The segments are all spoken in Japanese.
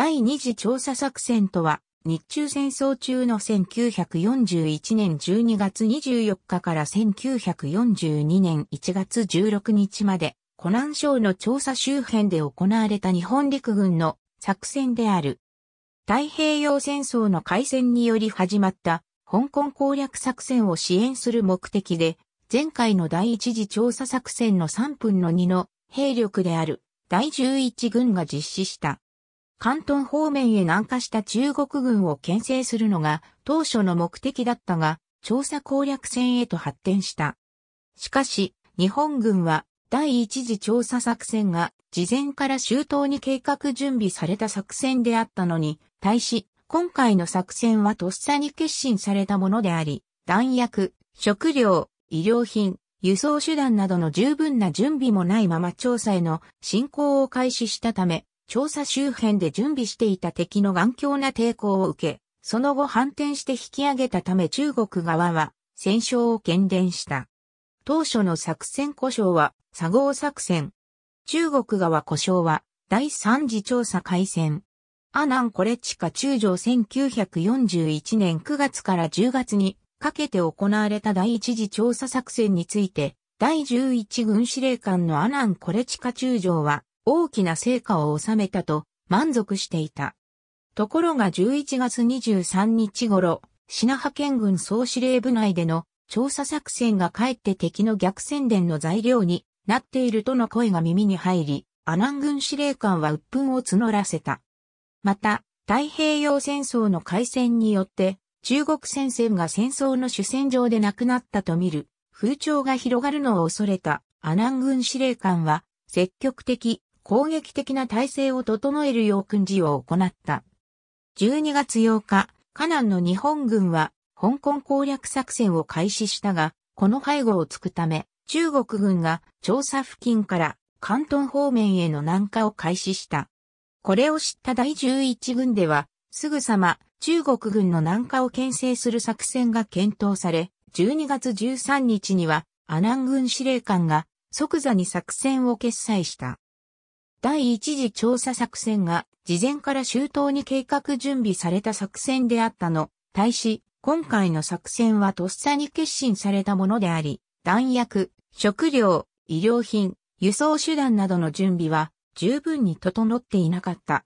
第二次調査作戦とは、日中戦争中の1941年12月24日から1942年1月16日まで、湖南省の調査周辺で行われた日本陸軍の作戦である。太平洋戦争の開戦により始まった香港攻略作戦を支援する目的で、前回の第一次調査作戦の3分の2の兵力である第11軍が実施した。関東方面へ南下した中国軍を牽制するのが当初の目的だったが、調査攻略戦へと発展した。しかし、日本軍は第一次調査作戦が事前から周到に計画準備された作戦であったのに、対し、今回の作戦はとっさに決心されたものであり、弾薬、食料、医療品、輸送手段などの十分な準備もないまま調査への進行を開始したため、調査周辺で準備していた敵の頑強な抵抗を受け、その後反転して引き上げたため中国側は戦勝を喧伝した。当初の作戦故障は作合作戦。中国側故障は第三次調査開戦。アナンコレチカ中将1941年9月から10月にかけて行われた第一次調査作戦について、第11軍司令官のアナン・コレチカ中将は、大きな成果を収めたと満足していた。ところが11月23日頃、品派遣軍総司令部内での調査作戦がかえって敵の逆宣伝の材料になっているとの声が耳に入り、阿南軍司令官は鬱憤を募らせた。また、太平洋戦争の開戦によって、中国戦線が戦争の主戦場でなくなったと見る風潮が広がるのを恐れた阿南軍司令官は積極的攻撃的な体制を整えるよう訓示を行った。12月8日、カナンの日本軍は香港攻略作戦を開始したが、この背後をつくため、中国軍が調査付近から関東方面への南下を開始した。これを知った第11軍では、すぐさま中国軍の南下を牽制する作戦が検討され、12月13日にはアナン軍司令官が即座に作戦を決裁した。第一次調査作戦が事前から周到に計画準備された作戦であったの。対し、今回の作戦はとっさに決心されたものであり、弾薬、食料、医療品、輸送手段などの準備は十分に整っていなかった。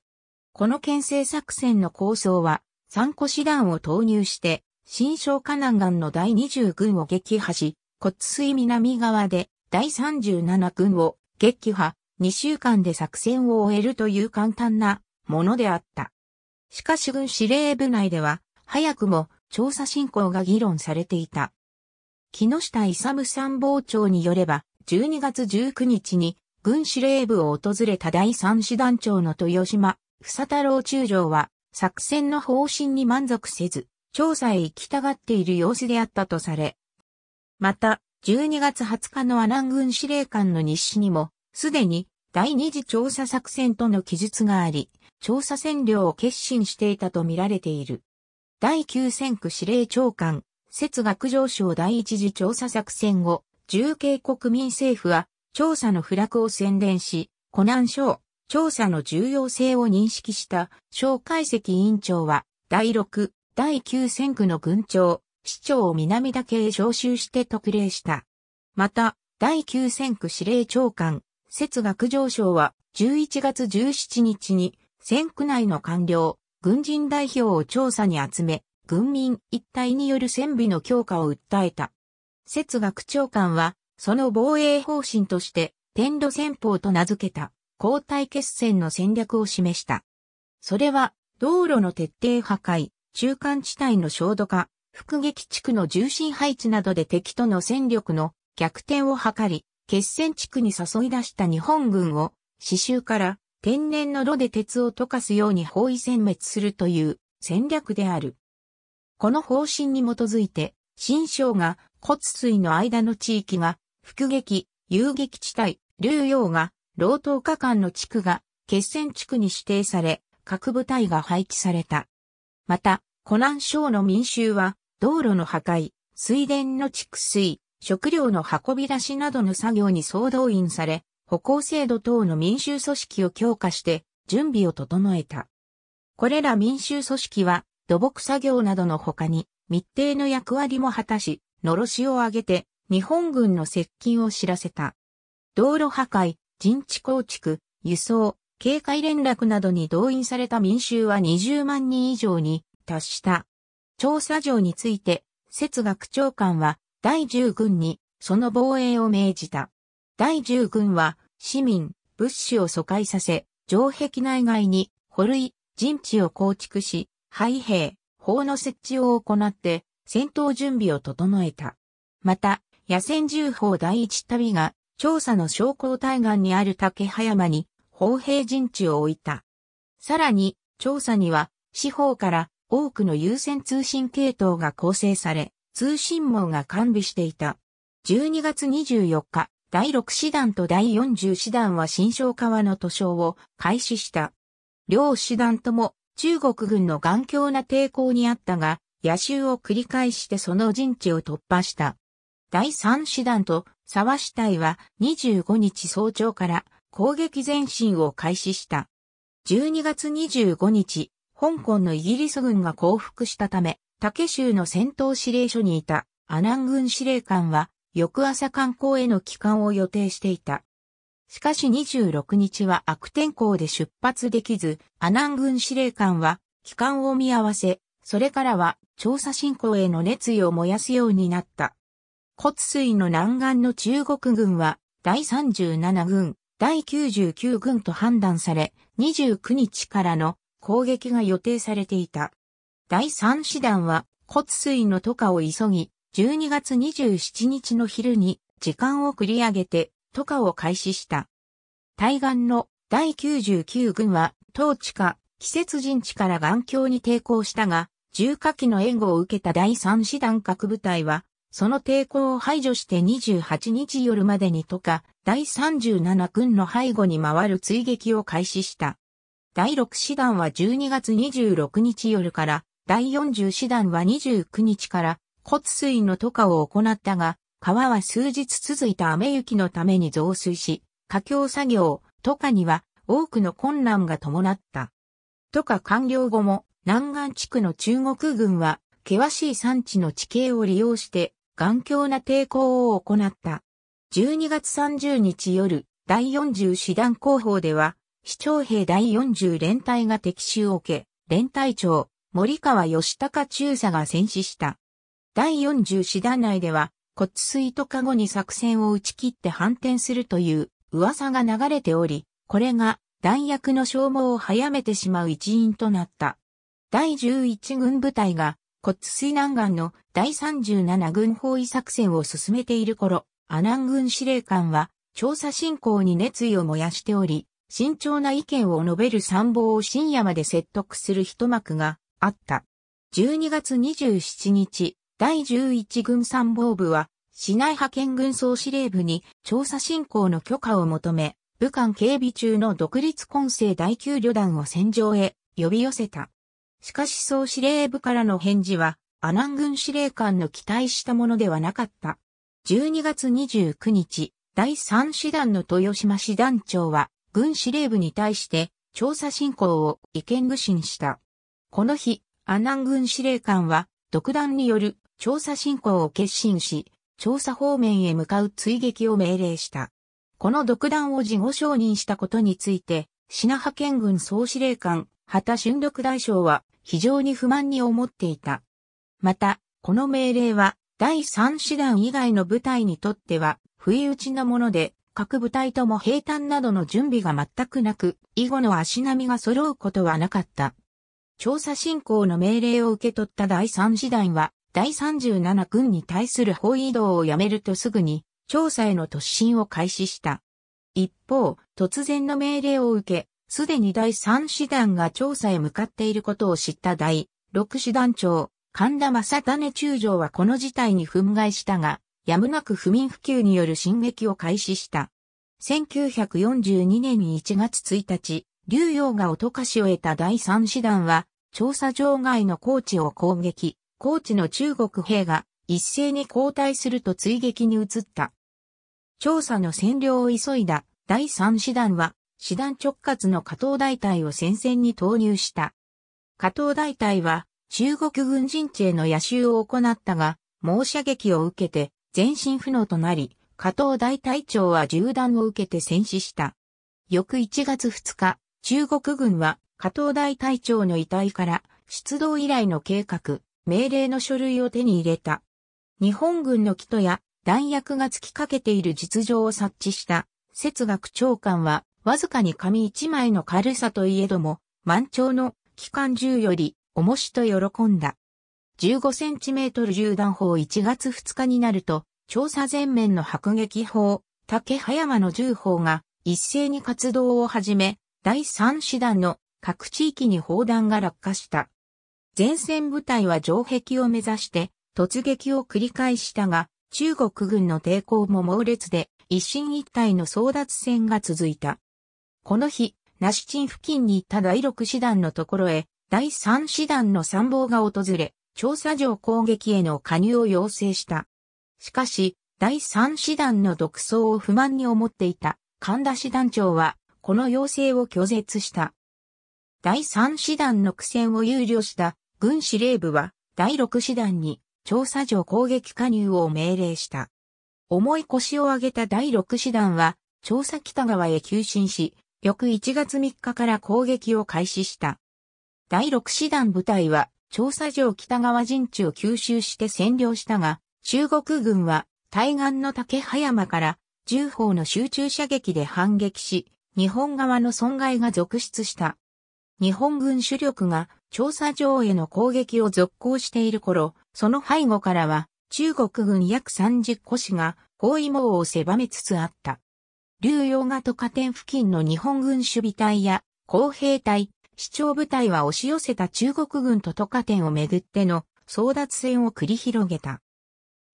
この牽制作戦の構想は、参個師団を投入して、新小河南岸の第20軍を撃破し、骨水南側で第37軍を撃破、2週間で作戦を終えるという簡単なものであった。しかし軍司令部内では、早くも調査進行が議論されていた。木下勇参謀長によれば、12月19日に軍司令部を訪れた第三師団長の豊島、房太郎中将は、作戦の方針に満足せず、調査へ行きたがっている様子であったとされ。また、12月20日の阿南軍司令官の日誌にも、すでに第二次調査作戦との記述があり、調査占領を決心していたと見られている。第九戦区司令長官、節学上昇第一次調査作戦後、重慶国民政府は調査の不落を宣伝し、湖南省、調査の重要性を認識した、省介析委員長は、第六、第九戦区の軍長、市長を南岳へ招集して特例した。また、第九戦区司令長官、節学上昇は11月17日に戦区内の官僚、軍人代表を調査に集め、軍民一体による戦備の強化を訴えた。節学長官は、その防衛方針として、天路戦法と名付けた、交代決戦の戦略を示した。それは、道路の徹底破壊、中間地帯の焦土化、副撃地区の重心配置などで敵との戦力の逆転を図り、決戦地区に誘い出した日本軍を、刺繍から天然の炉で鉄を溶かすように包囲殲滅するという戦略である。この方針に基づいて、新章が骨髄の間の地域が、伏撃、遊撃地帯、流洋が、老頭下間の地区が、決戦地区に指定され、各部隊が配置された。また、湖南省の民衆は、道路の破壊、水田の蓄水、食料の運び出しなどの作業に総動員され、歩行制度等の民衆組織を強化して準備を整えた。これら民衆組織は土木作業などの他に密定の役割も果たし、のろしを上げて日本軍の接近を知らせた。道路破壊、人地構築、輸送、警戒連絡などに動員された民衆は20万人以上に達した。調査場について、節学長官は第十軍にその防衛を命じた。第十軍は市民、物資を疎開させ、城壁内外に捕類、陣地を構築し、廃兵、法の設置を行って戦闘準備を整えた。また、野戦銃砲第一旅が調査の商工対岸にある竹葉山に砲兵陣地を置いた。さらに、調査には、四方から多くの優先通信系統が構成され、通信網が完備していた。12月24日、第6師団と第40師団は新昭川の塗装を開始した。両師団とも中国軍の頑強な抵抗にあったが、野襲を繰り返してその陣地を突破した。第3師団と沢支隊は25日早朝から攻撃前進を開始した。12月25日、香港のイギリス軍が降伏したため、竹州の戦闘司令所にいた阿南軍司令官は、翌朝観光への帰還を予定していた。しかし26日は悪天候で出発できず、阿南軍司令官は帰還を見合わせ、それからは調査進行への熱意を燃やすようになった。骨水の南岸の中国軍は第37軍、第99軍と判断され、29日からの攻撃が予定されていた。第3師団は、骨髄の渡河を急ぎ、12月27日の昼に時間を繰り上げて渡河を開始した。対岸の第99軍は、当地か季節陣地から眼鏡に抵抗したが、重火器の援護を受けた第3師団各部隊は、その抵抗を排除して28日夜までにとか、第37軍の背後に回る追撃を開始した。第6師団は12月26日夜から第40師団は29日から骨水の渡過を行ったが、川は数日続いた雨雪のために増水し、架橋作業、渡過には多くの困難が伴った。渡過完了後も南岸地区の中国軍は険しい山地の地形を利用して頑強な抵抗を行った。12月30日夜、第40師団広報では、市長兵第40連隊が敵襲を受け、連隊長、森川義高中佐が戦死した。第40師団内では、骨水と加後に作戦を打ち切って反転するという噂が流れており、これが弾薬の消耗を早めてしまう一因となった。第11軍部隊が骨水南岸の第37軍包囲作戦を進めている頃、阿南軍司令官は調査進行に熱意を燃やしており、慎重な意見を述べる参謀を深夜まで説得する一幕があった。12月27日、第11軍参謀部は、市内派遣軍総司令部に調査進行の許可を求め、武漢警備中の独立混成第9旅団を戦場へ呼び寄せた。しかし総司令部からの返事は、アナン軍司令官の期待したものではなかった。12月29日、第3師団の豊島師団長は、軍司令部に対して、調査進行を意見具信した。この日、安南軍司令官は、独断による調査進行を決心し、調査方面へ向かう追撃を命令した。この独断を事後承認したことについて、品派遣軍総司令官、畑俊六大将は非常に不満に思っていた。また、この命令は第三師団以外の部隊にとっては不意打ちのもので、各部隊とも平坦などの準備が全くなく、以後の足並みが揃うことはなかった。調査進行の命令を受け取った第3師団は、第37軍に対する包囲移動をやめるとすぐに、調査への突進を開始した。一方、突然の命令を受け、すでに第3師団が調査へ向かっていることを知った第6師団長、神田正種中将はこの事態に憤慨したが、やむなく不眠不休による進撃を開始した。1942年1月1日、竜陽が音かしを得た第3師団は、調査場外の高知を攻撃、高知の中国兵が一斉に交代すると追撃に移った。調査の占領を急いだ第三師団は、師団直轄の加藤大隊を戦線に投入した。加藤大隊は、中国軍陣地への野襲を行ったが、猛射撃を受けて、前進不能となり、加藤大隊長は銃弾を受けて戦死した。翌1月2日、中国軍は加藤大隊長の遺体から出動以来の計画、命令の書類を手に入れた。日本軍の礎や弾薬が突きかけている実情を察知した節学長官はわずかに紙一枚の軽さといえども満潮の機関銃より重しと喜んだ。15センチメートル銃弾砲1月2日になると調査前面の迫撃砲竹葉山の銃砲が一斉に活動を始め第3師団の各地域に砲弾が落下した。前線部隊は城壁を目指して突撃を繰り返したが、中国軍の抵抗も猛烈で、一進一退の争奪戦が続いた。この日、ナシチン付近にいた第6師団のところへ、第3師団の参謀が訪れ、調査上攻撃への加入を要請した。しかし、第3師団の独走を不満に思っていた神田師団長は、この要請を拒絶した。第3師団の苦戦を憂慮した軍司令部は第6師団に調査上攻撃加入を命令した。重い腰を上げた第6師団は調査北側へ急進し、翌1月3日から攻撃を開始した。第6師団部隊は調査上北側陣地を吸収して占領したが、中国軍は対岸の竹葉山から重砲の集中射撃で反撃し、日本側の損害が続出した。日本軍主力が調査場への攻撃を続行している頃、その背後からは中国軍約30個市が包囲網を狭めつつあった。竜洋がと加点付近の日本軍守備隊や工兵隊、市長部隊は押し寄せた中国軍と都下点をめぐっての争奪戦を繰り広げた。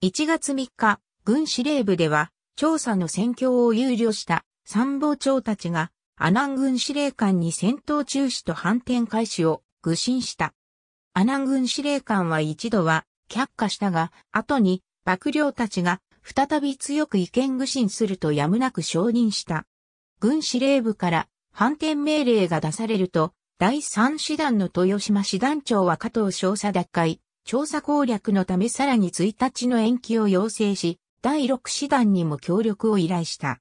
1月3日、軍司令部では調査の戦況を憂慮した参謀長たちがアナン軍司令官に戦闘中止と反転開始を愚信した。アナン軍司令官は一度は却下したが、後に幕僚たちが再び強く意見愚信するとやむなく承認した。軍司令部から反転命令が出されると、第三師団の豊島師団長は加藤少佐奪回、調査攻略のためさらに1日の延期を要請し、第六師団にも協力を依頼した。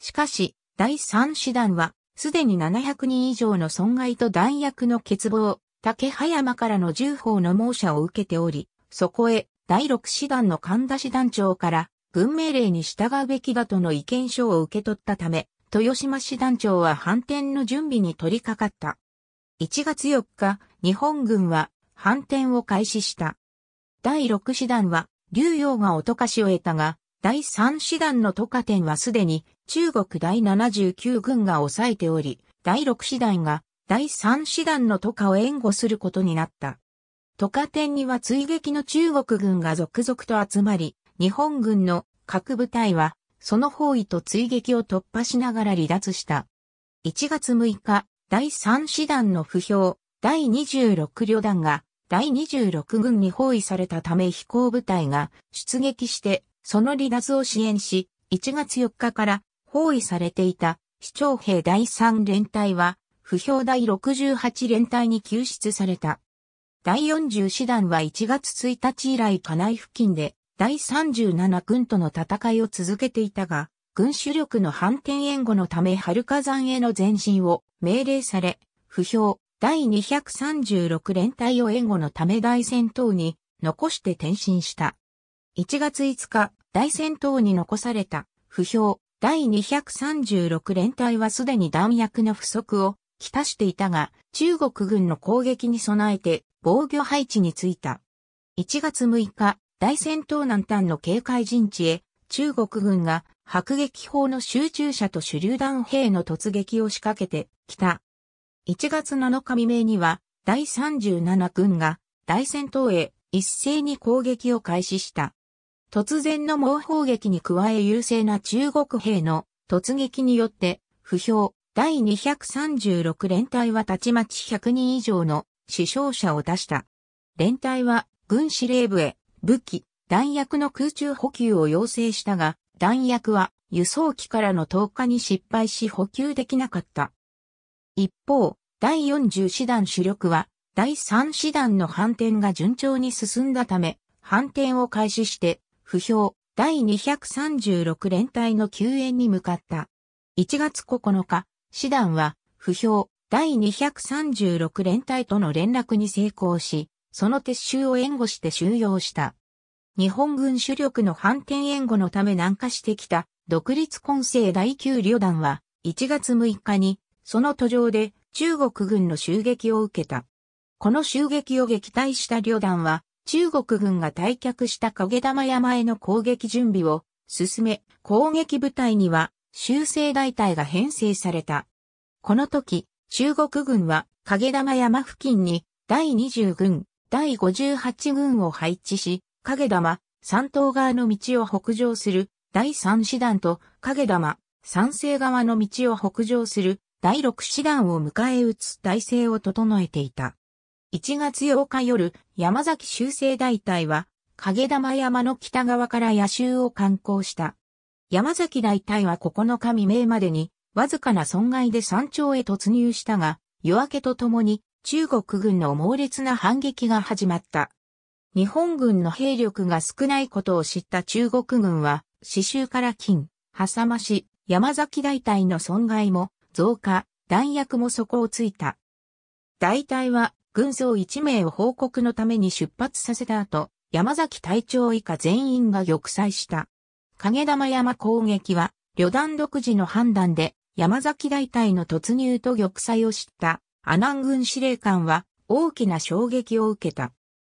しかし、第3師団は、すでに700人以上の損害と弾薬の欠乏、竹葉山からの重砲の猛射を受けており、そこへ、第6師団の神田師団長から、軍命令に従うべきだとの意見書を受け取ったため、豊島師団長は反転の準備に取り掛かった。1月4日、日本軍は反転を開始した。第6師団は、竜陽が音かしを得たが、第3師団の渡下店はすでに中国第79軍が抑えており、第6師団が第3師団の渡河を援護することになった。渡河点には追撃の中国軍が続々と集まり、日本軍の各部隊はその包囲と追撃を突破しながら離脱した。1月6日、第3師団の不評、第26旅団が第26軍に包囲されたため飛行部隊が出撃して、その離脱を支援し、1月4日から包囲されていた市長兵第3連隊は、不評第68連隊に救出された。第40師団は1月1日以来家内付近で第37軍との戦いを続けていたが、軍主力の反転援護のため春火山への前進を命令され、不評第236連隊を援護のため大戦闘に残して転進した。1月5日、大戦闘に残された不評第236連隊はすでに弾薬の不足をきたしていたが、中国軍の攻撃に備えて防御配置についた。1月6日、大戦闘南端の警戒陣地へ、中国軍が迫撃砲の集中者と手榴弾兵の突撃を仕掛けてきた。1月7日未明には、第37軍が大戦闘へ一斉に攻撃を開始した。突然の猛砲撃に加え優勢な中国兵の突撃によって、不評、第236連隊はたちまち100人以上の死傷者を出した。連隊は軍司令部へ武器、弾薬の空中補給を要請したが、弾薬は輸送機からの投下に失敗し補給できなかった。一方、第40師団主力は、第3師団の反転が順調に進んだため、反転を開始して不評、第236連隊の救援に向かった。1月9日、師団は、不評、第236連隊との連絡に成功し、その撤収を援護して収容した。日本軍主力の反転援護のため南下してきた独立混成第9旅団は1月6日にその途上で中国軍の襲撃を受けた。この襲撃を撃退した旅団は中国軍が退却した影玉山への攻撃準備を進め、攻撃部隊には修正大隊が編成された。この時、中国軍は影玉山付近に第20軍、第58軍を配置し、影玉、山東側の道を北上する第3師団と影玉、山西側の道を北上する第6師団を迎え撃つ体制を整えていた。1月8日夜、山崎修正大隊は、影玉山の北側から野州を観光した。山崎大隊は9日未明までに、わずかな損害で山頂へ突入したが、夜明けとともに中国軍の猛烈な反撃が始まった。日本軍の兵力が少ないことを知った中国軍は、刺繍から金、挟まし、山崎大隊の損害も増加、弾薬も底をついた。大隊は軍曹1名を報告のために出発させた後、山崎隊長以下全員が玉砕した。影玉山攻撃は、旅団独自の判断で、山崎大隊の突入と玉砕を知った阿南軍司令官は大きな衝撃を受けた。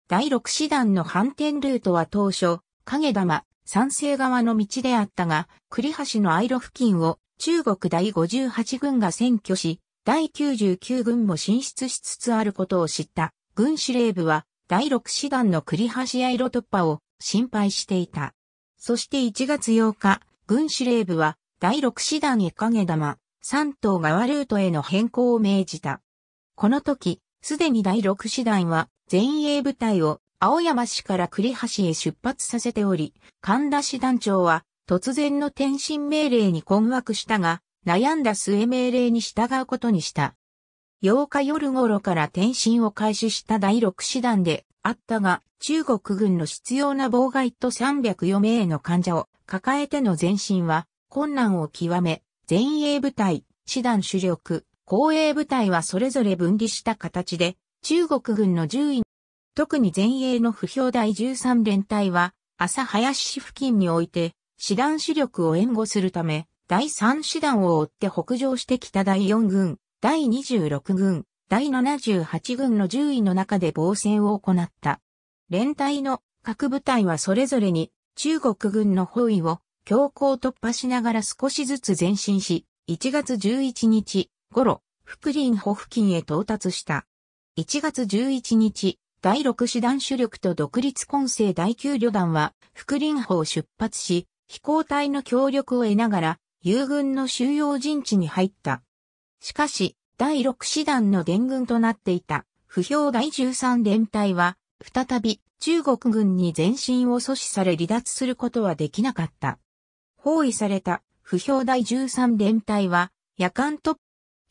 第6師団の反転ルートは当初、影玉、山西側の道であったが、栗橋の愛路付近を中国第58軍が占拠し、第99軍も進出しつつあることを知った軍司令部は第6師団の栗橋や色突破を心配していた。そして1月8日、軍司令部は第6師団へ影玉三島側ルートへの変更を命じた。この時、すでに第6師団は前衛部隊を青山市から栗橋へ出発させており、神田師団長は突然の転身命令に困惑したが、悩んだ末命令に従うことにした。8日夜頃から転進を開始した第6師団であったが、中国軍の必要な妨害と304名の患者を抱えての前進は困難を極め、前衛部隊、師団主力、後衛部隊はそれぞれ分離した形で、中国軍の10位、特に前衛の不評第13連隊は、朝林市付近において、師団主力を援護するため、第3師団を追って北上してきた第4軍、第26軍、第78軍の10位の中で防戦を行った。連隊の各部隊はそれぞれに中国軍の包囲を強行突破しながら少しずつ前進し、1月11日頃、福林保付近へ到達した。1月11日、第6師団主力と独立混成第9旅団は、福林保を出発し、飛行隊の協力を得ながら、友軍の収容陣地に入った。しかし、第6師団の元軍となっていた、不評第13連隊は、再び中国軍に前進を阻止され離脱することはできなかった。包囲された不評第13連隊は、夜間突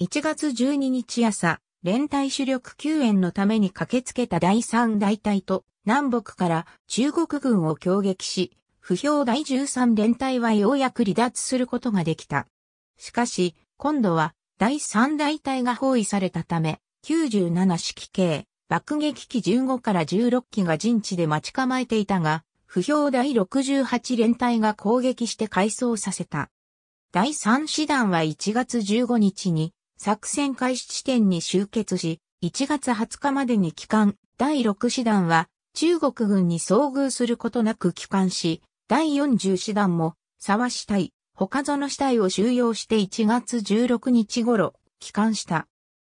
1月12日朝、連隊主力救援のために駆けつけた第3大隊と南北から中国軍を攻撃し、不評第13連隊はようやく離脱することができた。しかし、今度は第3大隊が包囲されたため、97式系、爆撃機15から16機が陣地で待ち構えていたが、不評第68連隊が攻撃して改装させた。第3師団は1月15日に作戦開始地点に集結し、1月20日までに帰還。第6師団は中国軍に遭遇することなく帰還し、第40師団も、沢死体、他園死体を収容して1月16日頃、帰還した。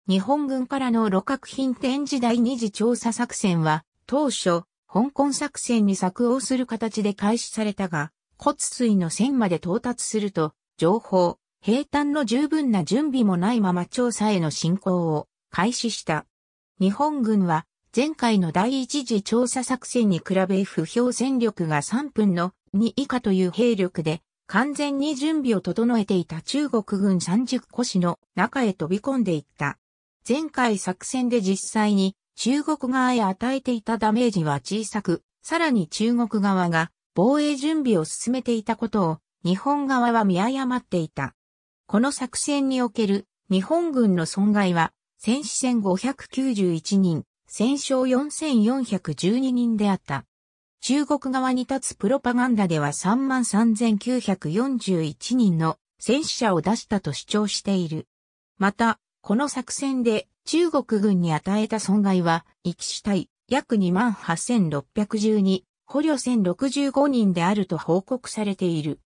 日本軍からの露角品展示第二次調査作戦は、当初、香港作戦に作応する形で開始されたが、骨髄の線まで到達すると、情報、平坦の十分な準備もないまま調査への進行を開始した。日本軍は前回の第一次調査作戦に比べ不評戦力が3分の2以下という兵力で、完全に準備を整えていた中国軍30個市の中へ飛び込んでいった。前回作戦で実際に中国側へ与えていたダメージは小さく、さらに中国側が防衛準備を進めていたことを日本側は見誤っていた。この作戦における日本軍の損害は戦死戦591人、戦勝4412人であった。中国側に立つプロパガンダでは33,941人の戦死者を出したと主張している。また、この作戦で中国軍に与えた損害は、き死体約28,612、捕虜1,065人であると報告されている。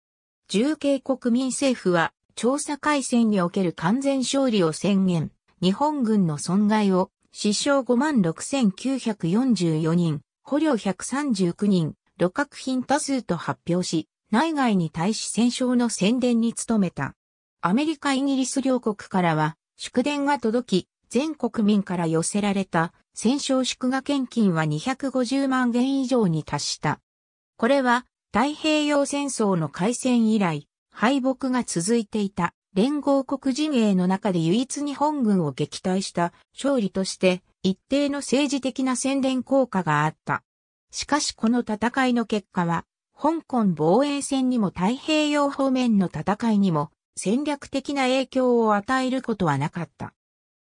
重慶国民政府は、調査海戦における完全勝利を宣言、日本軍の損害を死傷56,944人、捕虜139人、旅客品多数と発表し、内外に対し戦勝の宣伝に努めた。アメリカ・イギリス両国からは、祝電が届き、全国民から寄せられた戦勝祝賀献金は250万元以上に達した。これは太平洋戦争の開戦以来、敗北が続いていた連合国陣営の中で唯一日本軍を撃退した勝利として一定の政治的な宣伝効果があった。しかしこの戦いの結果は、香港防衛戦にも太平洋方面の戦いにも戦略的な影響を与えることはなかった。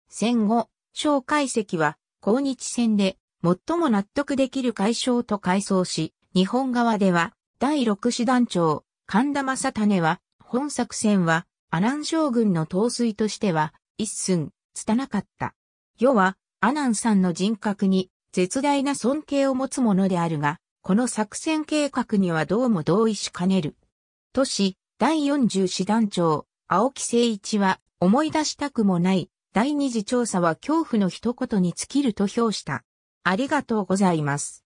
戦後、蒋介石は、抗日戦で最も納得できる解消と改装し、日本側では、第6師団長、神田正種は、本作戦は、アナン将軍の統帥としては、一寸、拙なかった。世は、アナンさんの人格に、絶大な尊敬を持つものであるが、この作戦計画にはどうも同意しかねる。都市、第四十師団長、青木誠一は、思い出したくもない、第二次調査は恐怖の一言に尽きると評した。ありがとうございます。